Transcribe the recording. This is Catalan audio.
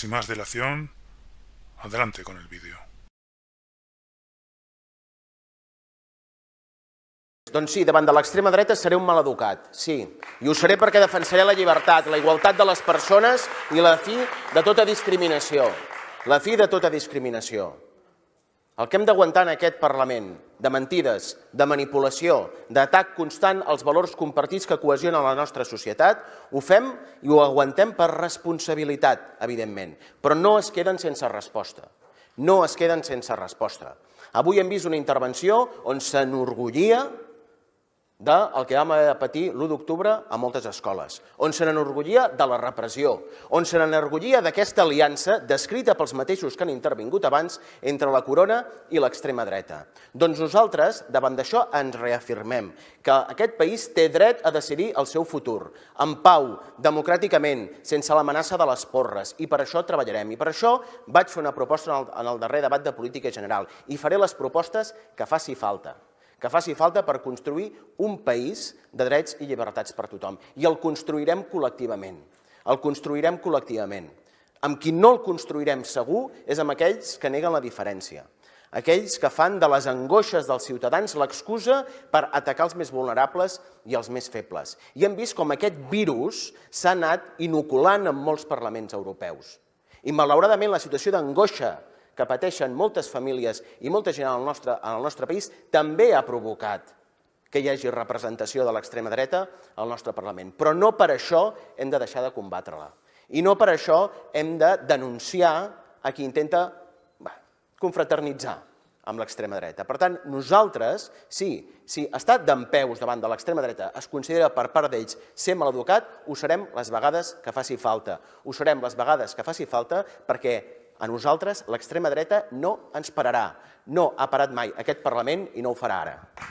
Sin más dilación, adelante con el vídeo. Doncs sí, davant de l'extrema dreta seré un maleducat, sí. I ho seré perquè defensaré la llibertat, la igualtat de les persones i la fi de tota discriminació. La fi de tota discriminació. El que hem d'aguantar en aquest Parlament, de mentides, de manipulació, d'atac constant als valors compartits que cohesionen la nostra societat, ho fem i ho aguantem per responsabilitat, evidentment, però no es queden sense resposta. No es queden sense resposta. Avui hem vist una intervenció on s'enorgullia del que vam haver de patir l'1 d'octubre a moltes escoles, on se n'enorgullia de la repressió, on se n'enorgullia d'aquesta aliança descrita pels mateixos que han intervingut abans entre la corona i l'extrema dreta. Doncs nosaltres, davant d'això, ens reafirmem que aquest país té dret a decidir el seu futur, en pau, democràticament, sense l'amenaça de les porres, i per això treballarem. I per això vaig fer una proposta en el, en el darrer debat de política general, i faré les propostes que faci falta que faci falta per construir un país de drets i llibertats per tothom. I el construirem col·lectivament. El construirem col·lectivament. Amb qui no el construirem segur és amb aquells que neguen la diferència aquells que fan de les angoixes dels ciutadans l'excusa per atacar els més vulnerables i els més febles. I hem vist com aquest virus s'ha anat inoculant en molts parlaments europeus. I malauradament la situació d'angoixa que pateixen moltes famílies i molta gent en el nostre, nostre país també ha provocat que hi hagi representació de l'extrema dreta al nostre Parlament. Però no per això hem de deixar de combatre-la. I no per això hem de denunciar a qui intenta confraternitzar amb l'extrema dreta. Per tant, nosaltres, sí, si estar peus davant de l'extrema dreta es considera per part d'ells ser maleducat, ho serem les vegades que faci falta. Ho serem les vegades que faci falta perquè a nosaltres l'extrema dreta no ens pararà. No ha parat mai aquest Parlament i no ho farà ara.